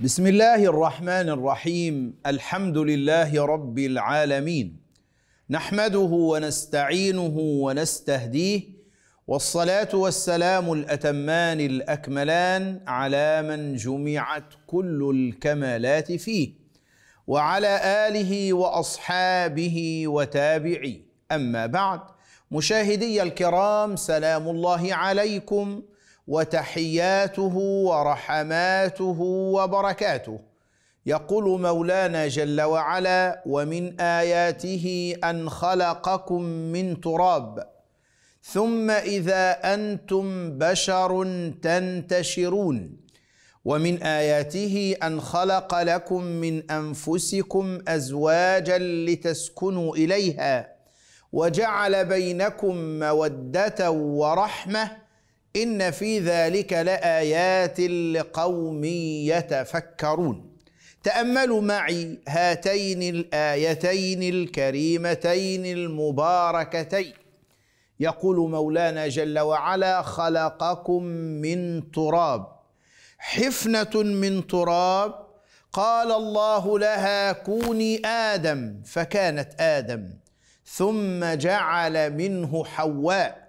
بسم الله الرحمن الرحيم الحمد لله رب العالمين نحمده ونستعينه ونستهديه والصلاه والسلام الاتمان الاكملان على من جمعت كل الكمالات فيه وعلى اله واصحابه وتابعي اما بعد مشاهدي الكرام سلام الله عليكم وتحياته ورحماته وبركاته يقول مولانا جل وعلا ومن اياته ان خلقكم من تراب ثم اذا انتم بشر تنتشرون ومن اياته ان خلق لكم من انفسكم ازواجا لتسكنوا اليها وجعل بينكم موده ورحمه إن في ذلك لآيات لقوم يتفكرون تأملوا معي هاتين الآيتين الكريمتين المباركتين يقول مولانا جل وعلا خلقكم من تراب حفنة من تراب قال الله لها كوني آدم فكانت آدم ثم جعل منه حواء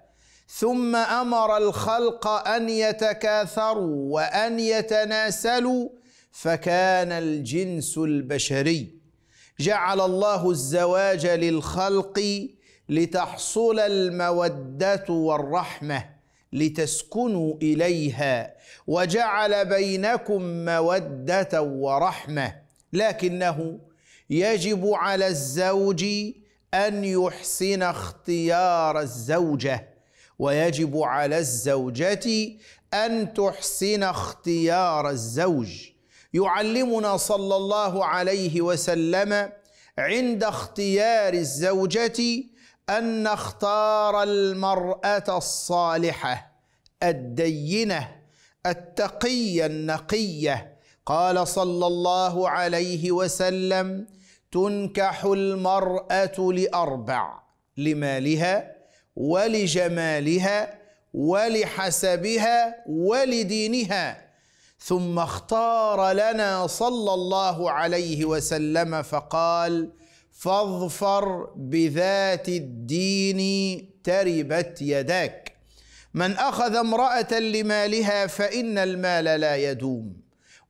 ثم امر الخلق ان يتكاثروا وان يتناسلوا فكان الجنس البشري جعل الله الزواج للخلق لتحصل الموده والرحمه لتسكنوا اليها وجعل بينكم موده ورحمه لكنه يجب على الزوج ان يحسن اختيار الزوجه ويجب على الزوجة أن تحسن اختيار الزوج يعلمنا صلى الله عليه وسلم عند اختيار الزوجة أن نختار المرأة الصالحة الدينة التقية النقية قال صلى الله عليه وسلم تنكح المرأة لأربع لمالها ولجمالها ولحسبها ولدينها ثم اختار لنا صلى الله عليه وسلم فقال فاظفر بذات الدين تربت يداك من اخذ امراه لمالها فان المال لا يدوم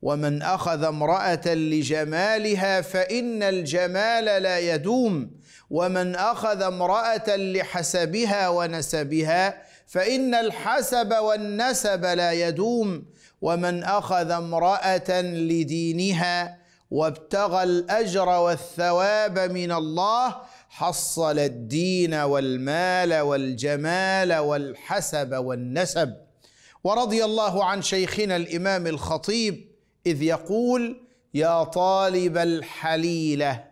ومن اخذ امراه لجمالها فان الجمال لا يدوم ومن اخذ امراه لحسبها ونسبها فان الحسب والنسب لا يدوم ومن اخذ امراه لدينها وابتغى الاجر والثواب من الله حصل الدين والمال والجمال والحسب والنسب ورضي الله عن شيخنا الامام الخطيب إذ يقول يا طالب الحليلة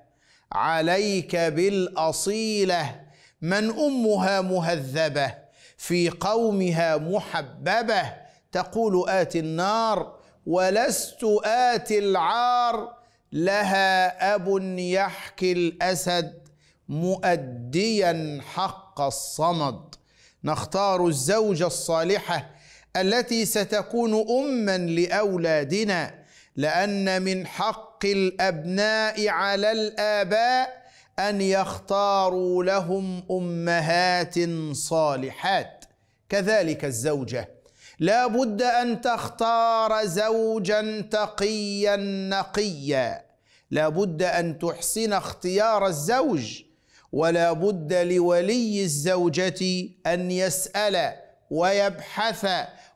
عليك بالأصيلة من أمها مهذبة في قومها محببة تقول آت النار ولست آتي العار لها أب يحكي الأسد مؤديا حق الصمد نختار الزوجة الصالحة التي ستكون أما لأولادنا لأن من حق الأبناء على الآباء أن يختاروا لهم أمهات صالحات كذلك الزوجة لا بد أن تختار زوجا تقيا نقيا لا بد أن تحسن اختيار الزوج ولا بد لولي الزوجة أن يسأل ويبحث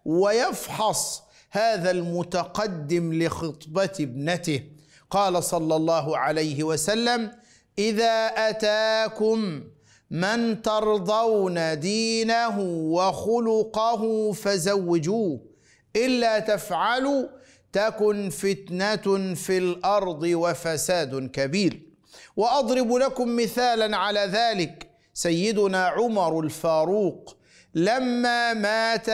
ويفحص هذا المتقدم لخطبه ابنته قال صلى الله عليه وسلم اذا اتاكم من ترضون دينه وخلقه فزوجوه الا تفعلوا تكن فتنه في الارض وفساد كبير واضرب لكم مثالا على ذلك سيدنا عمر الفاروق لما مات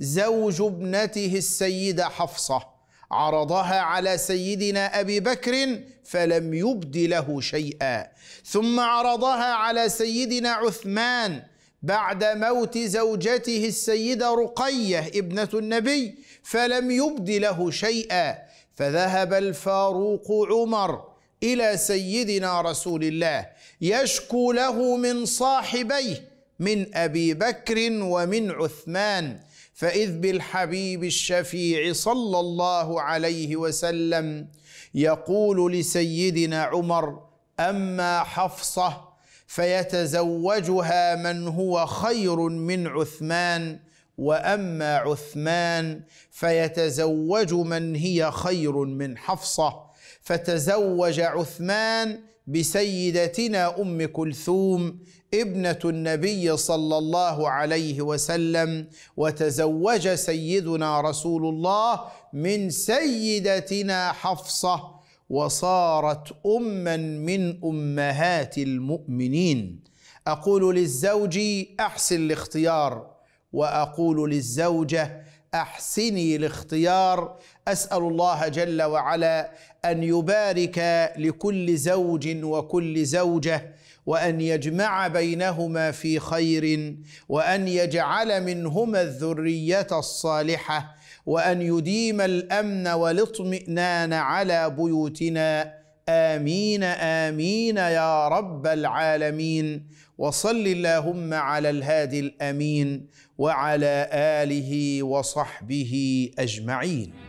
زوج ابنته السيده حفصه عرضها على سيدنا ابي بكر فلم يبد له شيئا ثم عرضها على سيدنا عثمان بعد موت زوجته السيده رقيه ابنه النبي فلم يبد له شيئا فذهب الفاروق عمر الى سيدنا رسول الله يشكو له من صاحبيه من ابي بكر ومن عثمان فإذ بالحبيب الشفيع صلى الله عليه وسلم يقول لسيدنا عمر أما حفصة فيتزوجها من هو خير من عثمان واما عثمان فيتزوج من هي خير من حفصه فتزوج عثمان بسيدتنا ام كلثوم ابنه النبي صلى الله عليه وسلم وتزوج سيدنا رسول الله من سيدتنا حفصه وصارت اما من امهات المؤمنين اقول للزوج احسن الاختيار واقول للزوجه احسني الاختيار اسال الله جل وعلا ان يبارك لكل زوج وكل زوجه وان يجمع بينهما في خير وان يجعل منهما الذريه الصالحه وان يديم الامن والاطمئنان على بيوتنا امين امين يا رب العالمين وصل اللهم على الهادي الامين وعلى اله وصحبه اجمعين